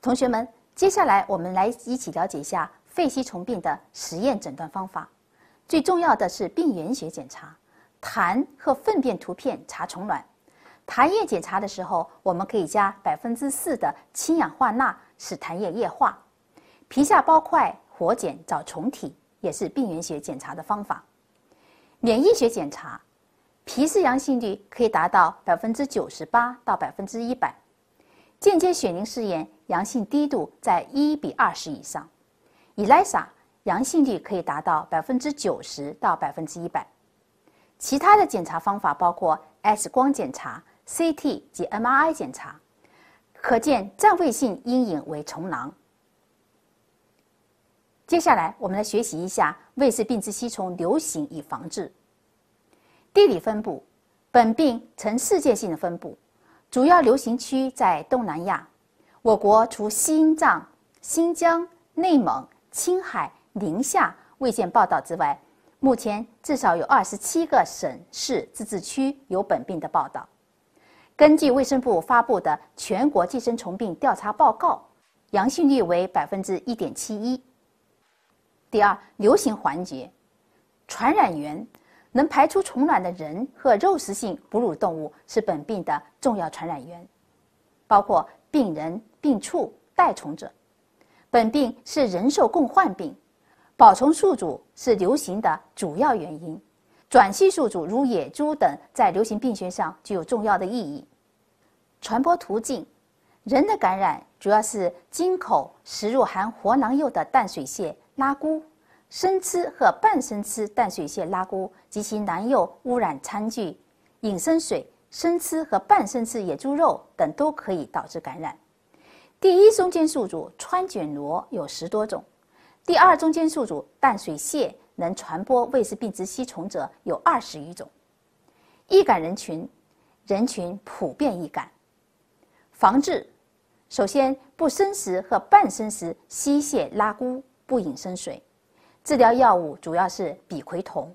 同学们，接下来我们来一起了解一下肺吸虫病的实验诊断方法。最重要的是病原学检查，痰和粪便图片查虫卵。痰液检查的时候，我们可以加百分之四的氢氧化钠，使痰液液化。皮下包块活检找虫体也是病原学检查的方法。免疫学检查，皮试阳性率可以达到百分之九十八到百分之一百。间接血凝试验。阳性低度在一比二十以上，ELISA 阳性率可以达到百分之九十到百分之一百。其他的检查方法包括 X 光检查、CT 及 MRI 检查，可见占位性阴影为虫囊。接下来，我们来学习一下胃氏病之吸虫流行与防治。地理分布，本病呈世界性的分布，主要流行区在东南亚。我国除西藏、新疆、内蒙、青海、宁夏未见报道之外，目前至少有二十七个省市自治区有本病的报道。根据卫生部发布的全国寄生虫病调查报告，阳性率为百分之一点七一。第二，流行环节，传染源能排出虫卵的人和肉食性哺乳动物是本病的重要传染源，包括病人。病畜带虫者，本病是人兽共患病，保虫宿主是流行的主要原因，转系宿主如野猪等在流行病学上具有重要的意义。传播途径：人的感染主要是经口食入含活囊幼的淡水蟹、拉蛄，生吃和半生吃淡水蟹、拉蛄及其囊幼污染餐具、饮生水，生吃和半生吃野猪肉等都可以导致感染。第一中间宿主川卷螺有十多种，第二中间宿主淡水蟹能传播卫食病直吸虫者有二十余种，易感人群，人群普遍易感，防治，首先不生食和半生食吸蟹拉菇，不饮生水，治疗药物主要是吡喹酮。